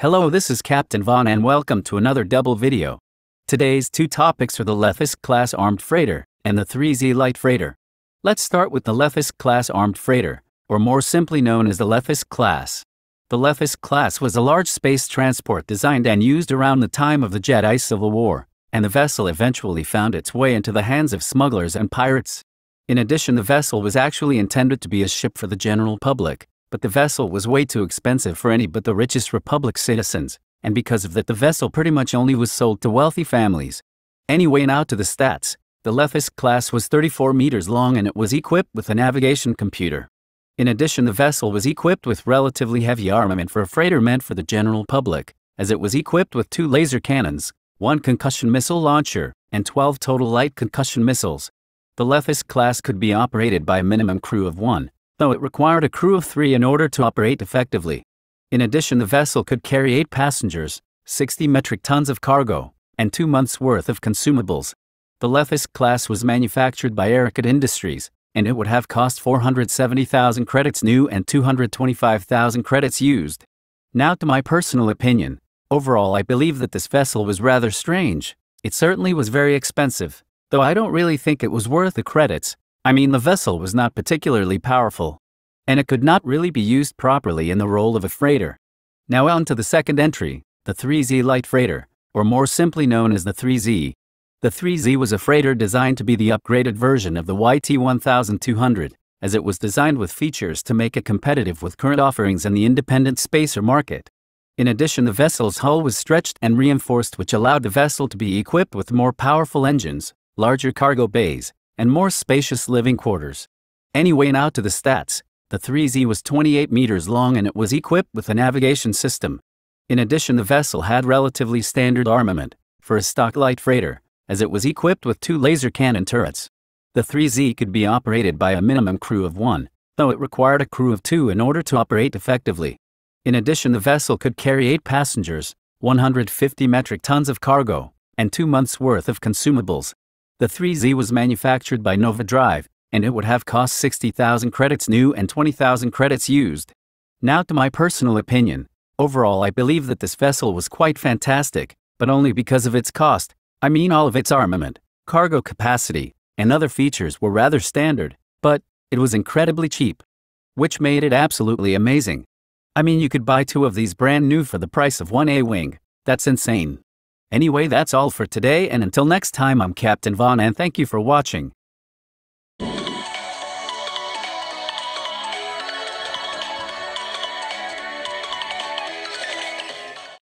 Hello this is Captain Von and welcome to another double video. Today's two topics are the Lethis class armed freighter and the 3Z light freighter. Let's start with the Lethis class armed freighter, or more simply known as the Lethis class. The Lethis class was a large space transport designed and used around the time of the Jedi Civil War, and the vessel eventually found its way into the hands of smugglers and pirates. In addition, the vessel was actually intended to be a ship for the general public, but the vessel was way too expensive for any but the richest republic citizens, and because of that the vessel pretty much only was sold to wealthy families. Anyway now to the stats. The Lethis class was 34 meters long and it was equipped with a navigation computer. In addition the vessel was equipped with relatively heavy armament for a freighter meant for the general public, as it was equipped with two laser cannons, one concussion missile launcher, and 12 total light concussion missiles, the Lethis class could be operated by a minimum crew of one, though it required a crew of three in order to operate effectively. In addition, the vessel could carry eight passengers, 60 metric tons of cargo, and two months' worth of consumables. The Lethis class was manufactured by Ericat Industries, and it would have cost 470,000 credits new and 225,000 credits used. Now to my personal opinion. Overall I believe that this vessel was rather strange. It certainly was very expensive, though I don't really think it was worth the credits. I mean, the vessel was not particularly powerful, and it could not really be used properly in the role of a freighter. Now on to the second entry, the 3Z light freighter, or more simply known as the 3Z. The 3Z was a freighter designed to be the upgraded version of the YT-1200, as it was designed with features to make it competitive with current offerings in the independent spacer market. In addition, the vessel's hull was stretched and reinforced, which allowed the vessel to be equipped with more powerful engines, larger cargo bays, and more spacious living quarters. Anyway, now to the stats. The 3Z was 28 meters long and it was equipped with a navigation system. In addition, the vessel had relatively standard armament for a stock light freighter, as it was equipped with two laser cannon turrets. The 3Z could be operated by a minimum crew of one, though it required a crew of two in order to operate effectively. In addition, the vessel could carry eight passengers, 150 metric tons of cargo, and two months' worth of consumables. The 3Z was manufactured by Nova Drive, and it would have cost 60,000 credits new and 20,000 credits used. Now to my personal opinion. Overall I believe that this vessel was quite fantastic, but only because of its cost, I mean all of its armament, cargo capacity, and other features were rather standard, but it was incredibly cheap. Which made it absolutely amazing. I mean you could buy two of these brand new for the price of one A-Wing, that's insane. Anyway, that's all for today, and until next time, I'm Captain Vaughn, and thank you for watching.